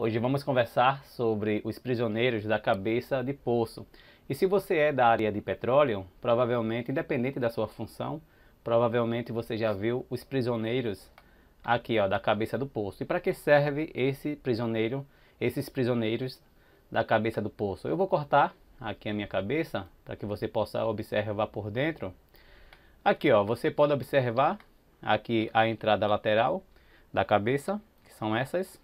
Hoje vamos conversar sobre os prisioneiros da cabeça de poço. E se você é da área de petróleo, provavelmente, independente da sua função, provavelmente você já viu os prisioneiros aqui ó, da cabeça do poço. E para que serve esse prisioneiro, esses prisioneiros da cabeça do poço? Eu vou cortar aqui a minha cabeça para que você possa observar por dentro. Aqui ó, você pode observar aqui a entrada lateral da cabeça, que são essas.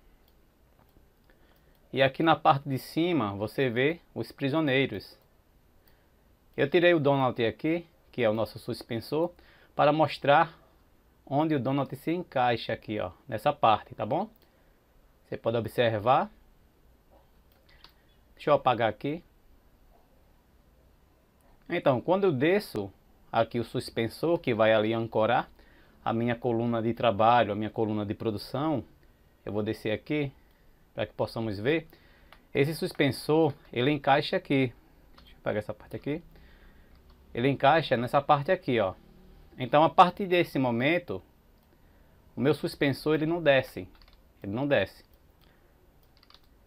E aqui na parte de cima você vê os prisioneiros. Eu tirei o Donald aqui, que é o nosso suspensor, para mostrar onde o Donald se encaixa aqui, ó, nessa parte, tá bom? Você pode observar. Deixa eu apagar aqui. Então, quando eu desço aqui o suspensor, que vai ali ancorar a minha coluna de trabalho, a minha coluna de produção, eu vou descer aqui, para que possamos ver. Esse suspensor, ele encaixa aqui. Deixa eu pegar essa parte aqui. Ele encaixa nessa parte aqui, ó. Então, a partir desse momento, o meu suspensor ele não desce. Ele não desce.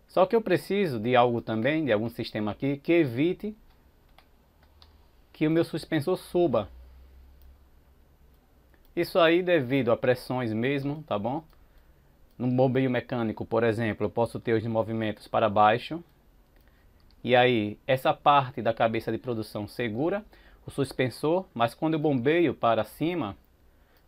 Só que eu preciso de algo também, de algum sistema aqui, que evite que o meu suspensor suba. Isso aí devido a pressões mesmo, tá bom? No bombeio mecânico, por exemplo, eu posso ter os movimentos para baixo. E aí, essa parte da cabeça de produção segura o suspensor, mas quando eu bombeio para cima,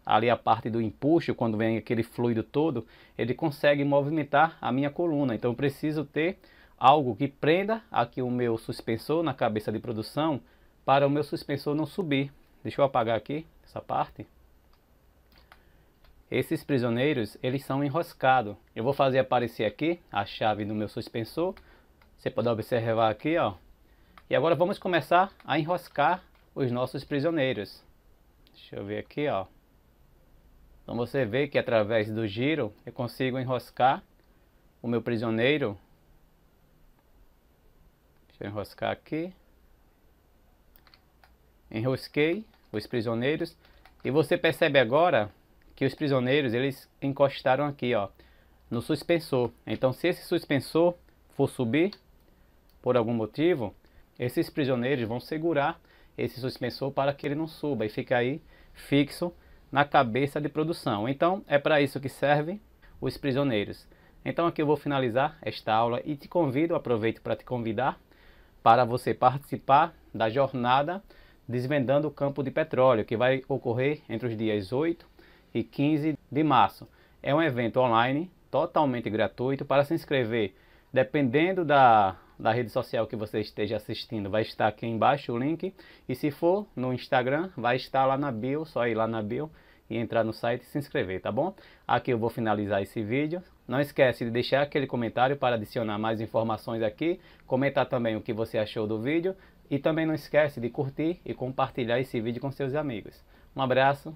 ali a parte do empuxo, quando vem aquele fluido todo, ele consegue movimentar a minha coluna. Então eu preciso ter algo que prenda aqui o meu suspensor na cabeça de produção para o meu suspensor não subir. Deixa eu apagar aqui essa parte. Esses prisioneiros, eles são enroscados. Eu vou fazer aparecer aqui a chave do meu suspensor. Você pode observar aqui, ó. E agora vamos começar a enroscar os nossos prisioneiros. Deixa eu ver aqui, ó. Então você vê que através do giro eu consigo enroscar o meu prisioneiro. Deixa eu enroscar aqui. Enrosquei os prisioneiros. E você percebe agora que os prisioneiros eles encostaram aqui, ó, no suspensor. Então, se esse suspensor for subir por algum motivo, esses prisioneiros vão segurar esse suspensor para que ele não suba e fica aí fixo na cabeça de produção. Então, é para isso que servem os prisioneiros. Então, aqui eu vou finalizar esta aula e te convido, aproveito para te convidar para você participar da jornada Desvendando o Campo de Petróleo, que vai ocorrer entre os dias 8 e 15 de março. É um evento online totalmente gratuito. Para se inscrever, dependendo da, da rede social que você esteja assistindo, vai estar aqui embaixo o link. E se for no Instagram, vai estar lá na bio, só ir lá na bio e entrar no site e se inscrever, tá bom? Aqui eu vou finalizar esse vídeo. Não esquece de deixar aquele comentário para adicionar mais informações aqui, comentar também o que você achou do vídeo e também não esquece de curtir e compartilhar esse vídeo com seus amigos. Um abraço